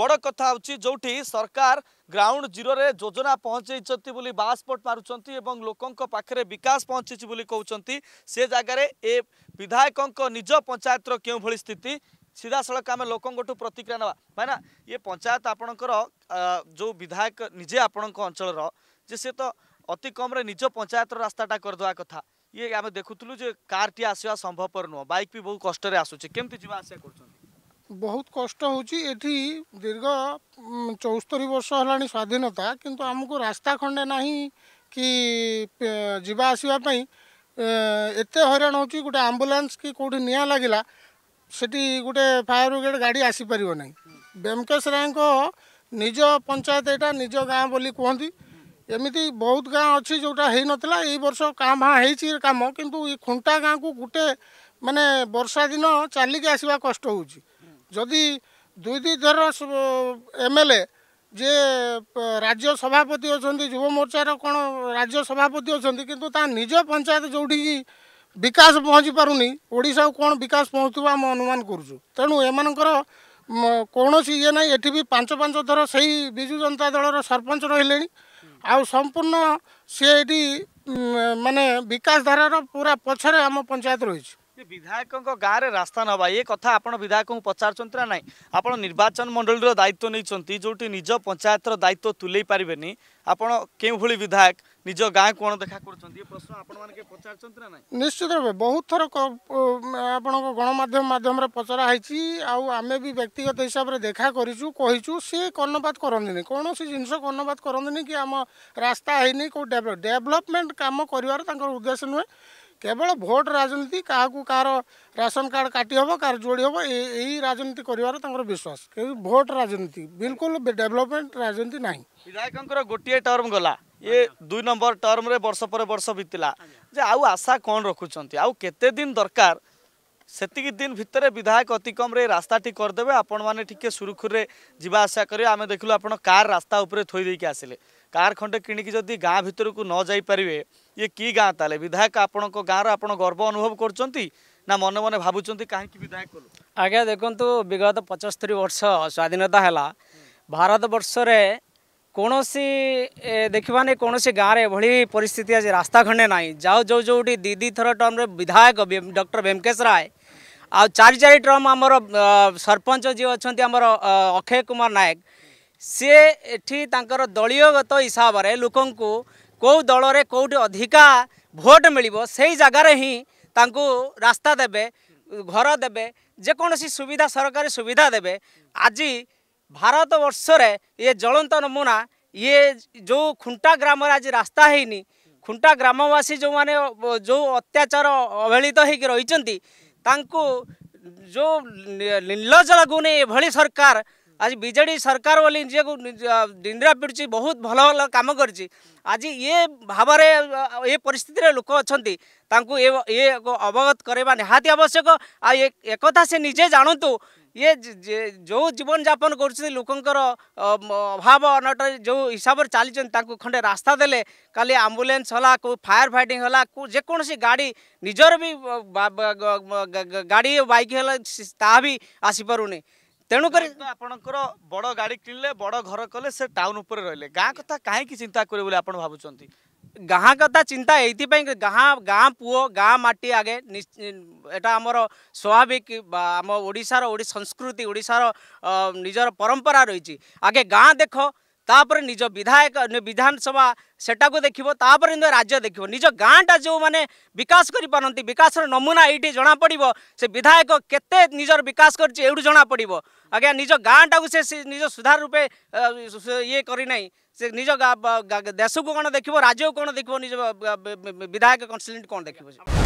বড় কথা হচ্ছে যেটি সরকার গ্রাউন্ড জিরোরে যোজনা পৌঁছাইছেন বলে বাসপট মারুচার এবং লোক পাখে বিকাশ পৌঁছিছি বলে কৌন সে জায়গায় এ বিধায়ক নিজ পঞ্চায়েতর কেউভাবে স্থিতি ସିଧାସଳଖ ଆମେ ଲୋକଙ୍କଠୁ ପ୍ରତିକ୍ରିୟା ନେବା ଭାଇନା ଇଏ ପଞ୍ଚାୟତ ଆପଣଙ୍କର ଯେଉଁ ବିଧାୟକ ନିଜେ ଆପଣଙ୍କ ଅଞ୍ଚଳର ଯେ ସେ ତ ଅତି କମ୍ରେ ନିଜ ପଞ୍ଚାୟତର ରାସ୍ତାଟା କରିଦେବା କଥା ଇଏ ଆମେ ଦେଖୁଥିଲୁ ଯେ କାର୍ଟି ଆସିବା ସମ୍ଭବପର ନୁହଁ ବାଇକ୍ ବି ବହୁ କଷ୍ଟରେ ଆସୁଛି କେମିତି ଯିବା ଆସିବା କରୁଛନ୍ତି बहुत कष्ट होती दीर्घ चौस्तरी वर्ष होगा स्वाधीनता किंतु आमको रास्ता खंडे ना कि जीवा आसवापी एत हरा हो गए आंबुलांस कि कौटी निआ लगे से गोटे फायर ब्रिगेड गाड़ी आसी पार बेमकेश राय को निज पंचायत यहाँ निज गाँ बोली कहती एमती बहुत गाँव अच्छी जोटा हो नाला ये वर्ष कम हाँ कितु खुंटा गाँ को गोटे मानने वर्षा दिन चलिक आसवा कष्ट ଯଦି ଦୁଇ ଦୁଇ ଥର ଏମ୍ ଏଲ୍ ଏ ଯିଏ ରାଜ୍ୟ ସଭାପତି ଅଛନ୍ତି ଯୁବ ମୋର୍ଚ୍ଚାର କ'ଣ ରାଜ୍ୟ ସଭାପତି ଅଛନ୍ତି କିନ୍ତୁ ତା ନିଜ ପଞ୍ଚାୟତ ଯେଉଁଠିକି ବିକାଶ ପହଞ୍ଚି ପାରୁନି ଓଡ଼ିଶାକୁ କ'ଣ ବିକାଶ ପହଞ୍ଚୁଥିବ ଆମେ ଅନୁମାନ କରୁଛୁ ତେଣୁ ଏମାନଙ୍କର କୌଣସି ଇଏ ନାହିଁ ଏଠି ବି ପାଞ୍ଚ ପାଞ୍ଚ ଥର ସେଇ ବିଜୁ ଜନତା ଦଳର ସରପଞ୍ଚ ରହିଲେଣି ଆଉ ସମ୍ପୂର୍ଣ୍ଣ ସିଏ ଏଠି ମାନେ ବିକାଶ ଧାରାର ପୁରା ପଛରେ ଆମ ପଞ୍ଚାୟତ ରହିଛି যে বিধায়কଙ୍କ ଗାଁରେ ରାସ୍ତା ନ ହେବା ଏ କଥା ଆପଣ ବିଧାୟକଙ୍କୁ ପଚାରୁଛନ୍ତି ନା ନାହିଁ ଆପଣ ନିର୍ବାଚନ ମଣ୍ଡଳୀର ଦାୟିତ୍ୱ ନେଇଛନ୍ତି ଯେଉଁଠି ନିଜ ପଞ୍ଚାୟତର ଦାୟିତ୍ୱ ତୁଲେଇ ପାରିବେନି ଆପଣ କେଉଁଭଳି ବିଧାୟକ ନିଜ ଗାଁକୁ ଅଣଦେଖା କରୁଛନ୍ତି ଏ ପ୍ରଶ୍ନ ଆପଣମାନେ ପଚାରୁଛନ୍ତି ନା ନାହିଁ ନିଶ୍ଚିତ ଭାବେ ବହୁତ ଥର ଆପଣଙ୍କ ଗଣମାଧ୍ୟମ ମାଧ୍ୟମରେ ପଚରା ହେଇଛି ଆଉ ଆମେ ବି ବ୍ୟକ୍ତିଗତ ହିସାବରେ ଦେଖା କରିଛୁ କହିଛୁ ସେ କର୍ଣ୍ଣପାତ କରନ୍ତିନି କୌଣସି ଜିନିଷ କର୍ଣ୍ଣପାତ କରନ୍ତିନି କି ଆମ ରାସ୍ତା ହେଇନି କେଉଁ ଡେଭଲପମେଣ୍ଟ କାମ କରିବାର ତାଙ୍କର ଉଦ୍ଦେଶ୍ୟ ନୁହେଁ কেবল ভোট রাজনীতি কাহু কার রাশন কার্ড কাটি হব কার যোড়ি হব এই রাজনীতি করবার তাঁর বিশ্বাস ভোট রাজনীতি বিলকুল ডেভেলপমেন্ট রাজনীতি না বিধায়কর গোটিয়ে টর্ম গলা ইয়ে দুই নম্বর টর্মে বর্ষ পরে বর্ষ বিতলা যে আউ আশা কণ রখুচার আউ কেতে দিন দরকার ସେତିକି ଦିନ ଭିତରେ ବିଧାୟକ ଅତି କମ୍ରେ ରାସ୍ତାଟି କରିଦେବେ ଆପଣମାନେ ଟିକେ ସୁରୁଖୁରୁରେ ଯିବା ଆସିବା କରିବେ ଆମେ ଦେଖିଲୁ ଆପଣ କାର୍ ରାସ୍ତା ଉପରେ ଥୋଇ ଦେଇକି ଆସିଲେ କାର୍ ଖଣ୍ଡେ କିଣିକି ଯଦି ଗାଁ ଭିତରକୁ ନ ଯାଇପାରିବେ ଇଏ କି ଗାଁ ତାହେଲେ ବିଧାୟକ ଆପଣଙ୍କ ଗାଁର ଆପଣ ଗର୍ବ ଅନୁଭବ କରୁଛନ୍ତି ନା ମନେ ମନେ ଭାବୁଛନ୍ତି କାହିଁକି ବିଧାୟକ କଲୁ ଆଜ୍ଞା ଦେଖନ୍ତୁ ବିଗତ ପଞ୍ଚସ୍ତରୀ ବର୍ଷ ସ୍ୱାଧୀନତା ହେଲା ଭାରତବର୍ଷରେ କୌଣସି ଦେଖିବା ନାହିଁ କୌଣସି ଗାଁରେ ଏଭଳି ପରିସ୍ଥିତି ଆଜି ରାସ୍ତା ଖଣ୍ଡେ ନାହିଁ ଯାଉ ଯେଉଁ ଯେଉଁଠି ଦୁଇ ଦୁଇଥର ଟର୍ମରେ ବିଧାୟକ ଡକ୍ଟର ଭେମକେଶ ରାୟ ଆଉ ଚାରି ଚାରି ଟର୍ମ ଆମର ସରପଞ୍ଚ ଯିଏ ଅଛନ୍ତି ଆମର ଅକ୍ଷୟ କୁମାର ନାୟକ ସିଏ ଏଠି ତାଙ୍କର ଦଳୀୟଗତ ହିସାବରେ ଲୋକଙ୍କୁ କେଉଁ ଦଳରେ କେଉଁଠି ଅଧିକା ଭୋଟ୍ ମିଳିବ ସେଇ ଜାଗାରେ ହିଁ ତାଙ୍କୁ ରାସ୍ତା ଦେବେ ଘର ଦେବେ ଯେକୌଣସି ସୁବିଧା ସରକାରୀ ସୁବିଧା ଦେବେ ଆଜି ଭାରତବର୍ଷରେ ଇଏ ଜ୍ୱଳନ୍ତ ନମୁନା ଇଏ ଯେଉଁ ଖୁଣ୍ଟା ଗ୍ରାମରେ ଆଜି ରାସ୍ତା ହେଇନି ଖୁଣ୍ଟା ଗ୍ରାମବାସୀ ଯେଉଁମାନେ ଯେଉଁ ଅତ୍ୟାଚାର ଅବହେଳିତ ହେଇକି ରହିଛନ୍ତି ତାଙ୍କୁ ଯେଉଁ ନିର୍ଲଜ ଲାଗୁନି ଏଭଳି ସରକାର आज विजेड सरकार वाली बोली निंदा पीड़ी बहुत भल भल कम कर आज ये भाव ये परिस्थिति रे लोक अच्छा ये अवगत करवा निहाती आवश्यक आ एक से निजे जानतु ये जो जीवन जापन कर लोकर अभाव अनट जो हिसाब से चली खंडे रास्ता देले खाली आम्बुलेन्स होला को फायर फाइटिंग होला जेकोसी गाड़ी निजर भी गाड़ी बैक है ता भी नहीं ତେଣୁକରି ଆପଣଙ୍କର ବଡ଼ ଗାଡ଼ି କିଣିଲେ ବଡ଼ ଘର କଲେ ସେ ଟାଉନ୍ ଉପରେ ରହିଲେ ଗାଁ କଥା କାହିଁକି ଚିନ୍ତା କରିବେ ବୋଲି ଆପଣ ଭାବୁଛନ୍ତି ଗାଁ କଥା ଚିନ୍ତା ଏଇଥିପାଇଁ ଗାଁ ଗାଁ ପୁଅ ଗାଁ ମାଟି ଆଗେ ଏଇଟା ଆମର ସ୍ୱାଭାବିକ ବା ଆମ ଓଡ଼ିଶାର ଓଡ଼ିଶା ସଂସ୍କୃତି ଓଡ଼ିଶାର ନିଜର ପରମ୍ପରା ରହିଛି ଆଗେ ଗାଁ ଦେଖ ତାପରେ ନିଜ ବିଧାୟକ ବିଧାନସଭା ସେଟାକୁ ଦେଖିବ ତାପରେ ନିଜ ରାଜ୍ୟ ଦେଖିବ ନିଜ ଗାଁଟା ଯେଉଁମାନେ ବିକାଶ କରିପାରନ୍ତି ବିକାଶର ନମୁନା ଏଇଠି ଜଣାପଡ଼ିବ ସେ ବିଧାୟକ କେତେ ନିଜର ବିକାଶ କରିଛି ଏଇଠୁ ଜଣାପଡ଼ିବ ଆଜ୍ଞା ନିଜ ଗାଁଟାକୁ ସେ ନିଜ ସୁଧାର ରୂପେ ଇଏ କରିନାହିଁ ସେ ନିଜ ଦେଶକୁ କ'ଣ ଦେଖିବ ରାଜ୍ୟକୁ କ'ଣ ଦେଖିବ ନିଜ ବିଧାୟକ କନସିଲେଣ୍ଟ କ'ଣ ଦେଖିବ